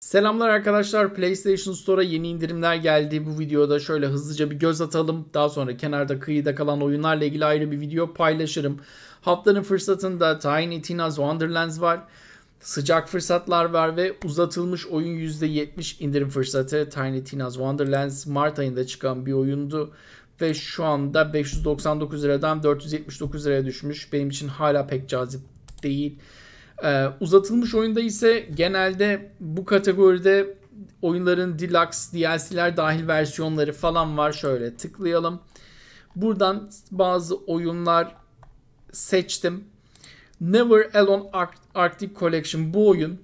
Selamlar arkadaşlar. PlayStation Store'a yeni indirimler geldi. Bu videoda şöyle hızlıca bir göz atalım. Daha sonra kenarda kıyıda kalan oyunlarla ilgili ayrı bir video paylaşırım. Haftanın fırsatında Tiny Tina's Wonderlands var. Sıcak fırsatlar var ve uzatılmış oyun %70 indirim fırsatı Tiny Tina's Wonderlands Mart ayında çıkan bir oyundu ve şu anda 599 liradan 479 liraya düşmüş. Benim için hala pek cazip değil. Ee, uzatılmış oyunda ise genelde bu kategoride oyunların deluxe DLC'ler dahil versiyonları falan var. Şöyle tıklayalım. Buradan bazı oyunlar seçtim. Never Alone Arctic Collection bu oyun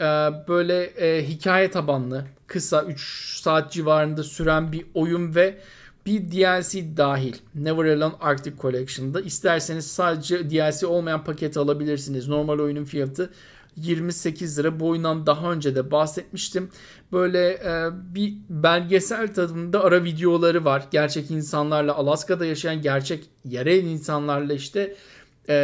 e, böyle e, hikaye tabanlı kısa 3 saat civarında süren bir oyun ve bir DLC dahil Never Alone Arctic Collection'da. İsterseniz sadece DLC olmayan paketi alabilirsiniz. Normal oyunun fiyatı 28 lira. Bu oyundan daha önce de bahsetmiştim. Böyle e, bir belgesel tadında ara videoları var. Gerçek insanlarla Alaska'da yaşayan gerçek yerel insanlarla işte e,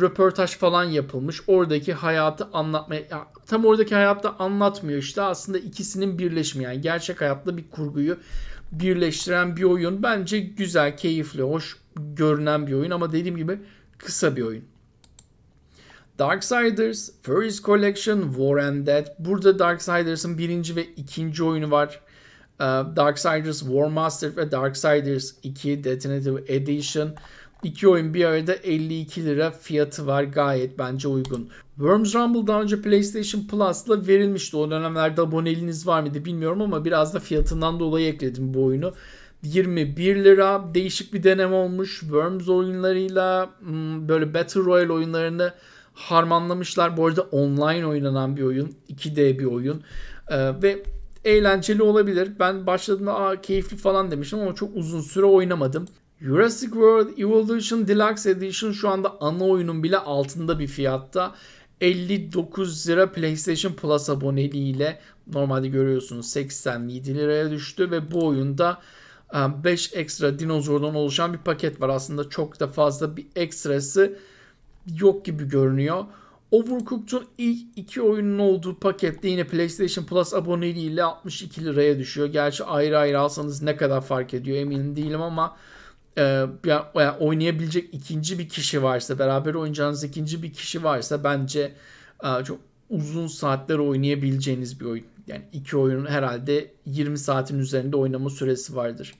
röportaj falan yapılmış. Oradaki hayatı anlatmaya ya, tam oradaki hayatta anlatmıyor işte aslında ikisinin birleşimi yani gerçek hayatla bir kurguyu birleştiren bir oyun. Bence güzel, keyifli, hoş görünen bir oyun ama dediğim gibi kısa bir oyun. Darksiders, Furries Collection, War and Dead. Burada Darksiders'ın birinci ve ikinci oyunu var. Ee, Darksiders War Master ve Darksiders 2 Definitive Edition. İki oyun bir arada 52 lira fiyatı var. Gayet bence uygun. Worms Rumble daha önce PlayStation Plus'la verilmişti. O dönemlerde aboneliğiniz var mıydı bilmiyorum ama biraz da fiyatından dolayı ekledim bu oyunu. 21 lira değişik bir deneme olmuş. Worms oyunlarıyla hmm, böyle Battle Royale oyunlarını harmanlamışlar. Bu arada online oynanan bir oyun. 2D bir oyun. Ee, ve eğlenceli olabilir. Ben başladığımda Aa, keyifli falan demiştim ama çok uzun süre oynamadım. Jurassic World Evolution Deluxe Edition şu anda ana oyunun bile altında bir fiyatta. 59 lira PlayStation Plus aboneliğiyle normalde görüyorsunuz 87 liraya düştü ve bu oyunda 5 e, ekstra dinozordan oluşan bir paket var. Aslında çok da fazla bir ekstrası yok gibi görünüyor. Overcooked'un ilk iki oyunun olduğu pakette yine PlayStation Plus aboneliğiyle 62 liraya düşüyor. Gerçi ayrı ayrı alsanız ne kadar fark ediyor emin değilim ama ee, yani oynayabilecek ikinci bir kişi varsa, beraber oynayacağınız ikinci bir kişi varsa bence e, çok uzun saatler oynayabileceğiniz bir oyun. Yani iki oyunun herhalde 20 saatin üzerinde oynama süresi vardır.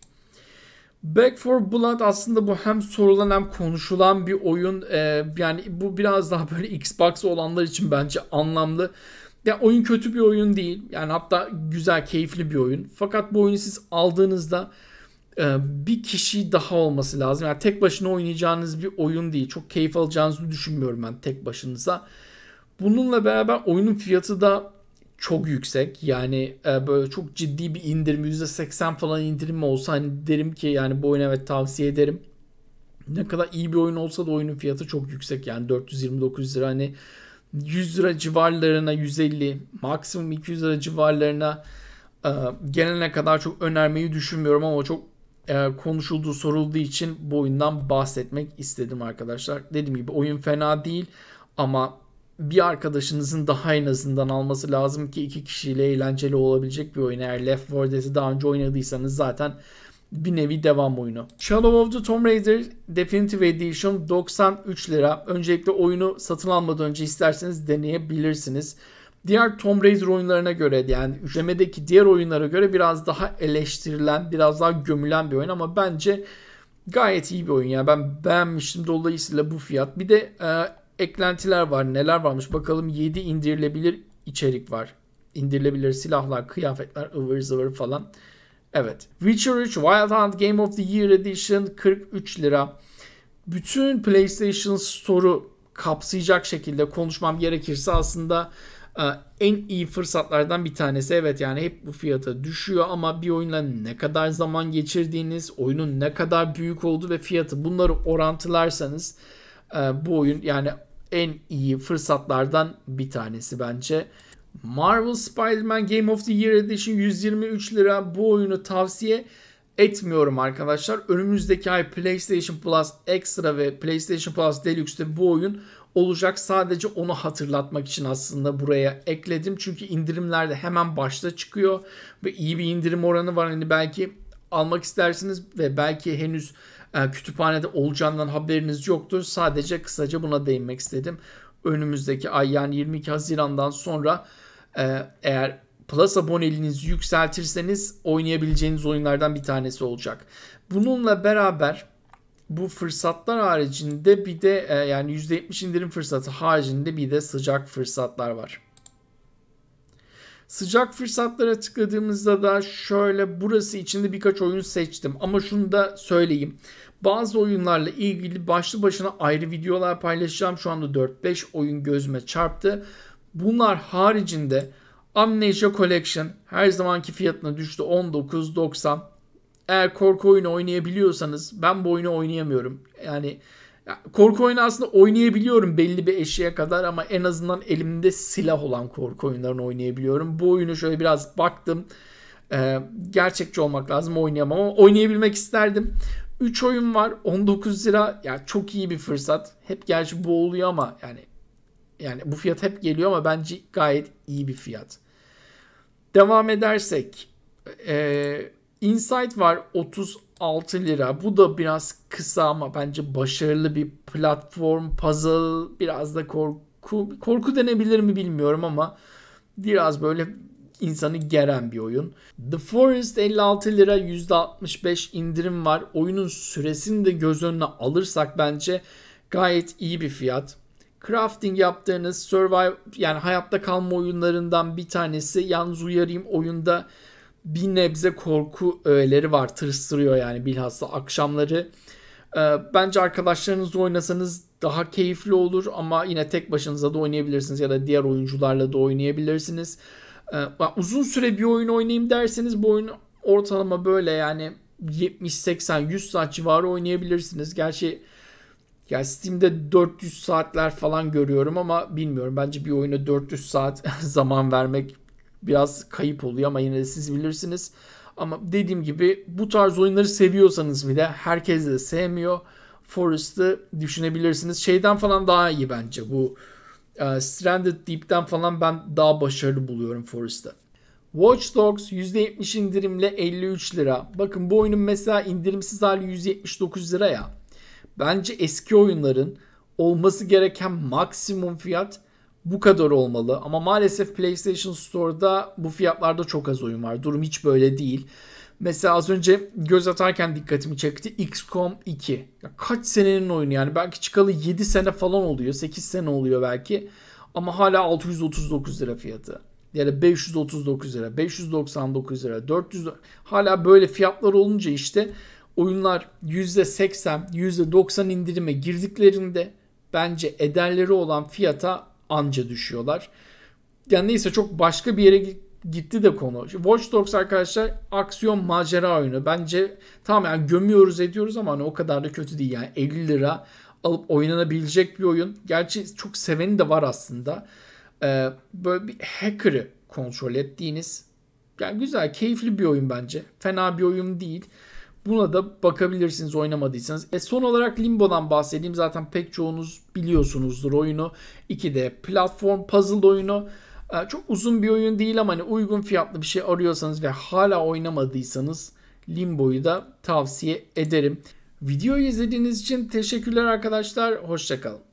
Back for Blood aslında bu hem sorulan hem konuşulan bir oyun. Ee, yani bu biraz daha böyle Xbox olanlar için bence anlamlı. Ya oyun kötü bir oyun değil. Yani hatta güzel, keyifli bir oyun. Fakat bu oyunu siz aldığınızda ee, bir kişi daha olması lazım. Yani tek başına oynayacağınız bir oyun değil. Çok keyif alacağınızı düşünmüyorum ben tek başınıza. Bununla beraber oyunun fiyatı da çok yüksek. Yani e, böyle çok ciddi bir indirim %80 falan indirim olsa hani derim ki yani bu oyunu evet tavsiye ederim. Ne kadar iyi bir oyun olsa da oyunun fiyatı çok yüksek. Yani 429 lira hani 100 lira civarlarına 150 maksimum 200 lira civarlarına e, gelene kadar çok önermeyi düşünmüyorum ama çok konuşulduğu sorulduğu için bu oyundan bahsetmek istedim arkadaşlar. Dediğim gibi oyun fena değil ama bir arkadaşınızın daha en azından alması lazım ki iki kişiyle eğlenceli olabilecek bir oyun. Eğer Left 4 Dead'i daha önce oynadıysanız zaten bir nevi devam oyunu. Shadow of the Tomb Raider Definitive Edition 93 lira. Öncelikle oyunu satın almadan önce isterseniz deneyebilirsiniz diğer Tomb Raider oyunlarına göre yani üçlemedeki diğer oyunlara göre biraz daha eleştirilen, biraz daha gömülen bir oyun ama bence gayet iyi bir oyun. Yani ben beğenmiştim dolayısıyla bu fiyat. Bir de e, eklentiler var. Neler varmış bakalım 7 indirilebilir içerik var. İndirilebilir silahlar, kıyafetler, ıvır zıvır falan. Evet. Witcher 3 Wild Hunt Game of the Year Edition 43 lira. Bütün PlayStation Store'u kapsayacak şekilde konuşmam gerekirse aslında ee, en iyi fırsatlardan bir tanesi. Evet yani hep bu fiyata düşüyor ama bir oyunla ne kadar zaman geçirdiğiniz, oyunun ne kadar büyük olduğu ve fiyatı bunları orantılarsanız e, bu oyun yani en iyi fırsatlardan bir tanesi bence. Marvel Spider-Man Game of the Year Edition 123 lira bu oyunu tavsiye etmiyorum arkadaşlar. Önümüzdeki ay PlayStation Plus Extra ve PlayStation Plus Deluxe'de bu oyun olacak. Sadece onu hatırlatmak için aslında buraya ekledim. Çünkü indirimlerde hemen başta çıkıyor ve iyi bir indirim oranı var. Hani belki almak istersiniz ve belki henüz e, kütüphanede olacağından haberiniz yoktur. Sadece kısaca buna değinmek istedim. Önümüzdeki ay yani 22 Haziran'dan sonra e, eğer Plus aboneliğinizi yükseltirseniz oynayabileceğiniz oyunlardan bir tanesi olacak. Bununla beraber bu fırsatlar haricinde bir de e, yani %70 indirim fırsatı haricinde bir de sıcak fırsatlar var. Sıcak fırsatlara tıkladığımızda da şöyle burası içinde birkaç oyun seçtim ama şunu da söyleyeyim. Bazı oyunlarla ilgili başlı başına ayrı videolar paylaşacağım. Şu anda 4-5 oyun gözüme çarptı. Bunlar haricinde Amnesia Collection her zamanki fiyatına düştü 19.90 eğer korku oyunu oynayabiliyorsanız ben bu oyunu oynayamıyorum. Yani korku oyunu aslında oynayabiliyorum belli bir eşiğe kadar ama en azından elimde silah olan korku oyunlarını oynayabiliyorum. Bu oyunu şöyle biraz baktım. Ee, gerçekçi olmak lazım oynayamam ama oynayabilmek isterdim. 3 oyun var 19 lira yani çok iyi bir fırsat. Hep gerçi bu oluyor ama yani yani bu fiyat hep geliyor ama bence gayet iyi bir fiyat. Devam edersek ee, Insight var 36 lira. Bu da biraz kısa ama bence başarılı bir platform puzzle. Biraz da korku korku denebilir mi bilmiyorum ama biraz böyle insanı geren bir oyun. The Forest 56 lira %65 indirim var. Oyunun süresini de göz önüne alırsak bence gayet iyi bir fiyat. Crafting yaptığınız survive yani hayatta kalma oyunlarından bir tanesi. Yalnız uyarayım oyunda bir nebze korku öğeleri var. Tırstırıyor yani bilhassa akşamları. E, bence arkadaşlarınızla oynasanız daha keyifli olur ama yine tek başınıza da oynayabilirsiniz ya da diğer oyuncularla da oynayabilirsiniz. E, uzun süre bir oyun oynayayım derseniz bu oyun ortalama böyle yani 70-80-100 saat civarı oynayabilirsiniz. Gerçi yani Steam'de 400 saatler falan görüyorum ama bilmiyorum. Bence bir oyuna 400 saat zaman vermek biraz kayıp oluyor ama yine de siz bilirsiniz. Ama dediğim gibi bu tarz oyunları seviyorsanız bile herkes de sevmiyor. Forest'ı düşünebilirsiniz. Şeyden falan daha iyi bence bu. E, Stranded Deep'ten falan ben daha başarılı buluyorum Forest'ı. Watch Dogs %70 indirimle 53 lira. Bakın bu oyunun mesela indirimsiz hali 179 lira ya. Bence eski oyunların olması gereken maksimum fiyat bu kadar olmalı. Ama maalesef PlayStation Store'da bu fiyatlarda çok az oyun var. Durum hiç böyle değil. Mesela az önce göz atarken dikkatimi çekti. XCOM 2. Ya kaç senenin oyunu yani. Belki çıkalı 7 sene falan oluyor. 8 sene oluyor belki. Ama hala 639 lira fiyatı. Yani 539 lira, 599 lira, 400 hala böyle fiyatlar olunca işte oyunlar %80, %90 indirime girdiklerinde bence ederleri olan fiyata anca düşüyorlar. Yani neyse çok başka bir yere gitti de konu. Watch Dogs arkadaşlar aksiyon macera oyunu. Bence tamam yani gömüyoruz ediyoruz ama hani o kadar da kötü değil. Yani 50 lira alıp oynanabilecek bir oyun. Gerçi çok seveni de var aslında. Ee, böyle bir hacker'ı kontrol ettiğiniz. Yani güzel, keyifli bir oyun bence. Fena bir oyun değil. Buna da bakabilirsiniz oynamadıysanız. E son olarak Limbo'dan bahsedeyim. Zaten pek çoğunuz biliyorsunuzdur oyunu. 2D platform puzzle oyunu. E, çok uzun bir oyun değil ama hani uygun fiyatlı bir şey arıyorsanız ve hala oynamadıysanız Limbo'yu da tavsiye ederim. Videoyu izlediğiniz için teşekkürler arkadaşlar. Hoşçakalın.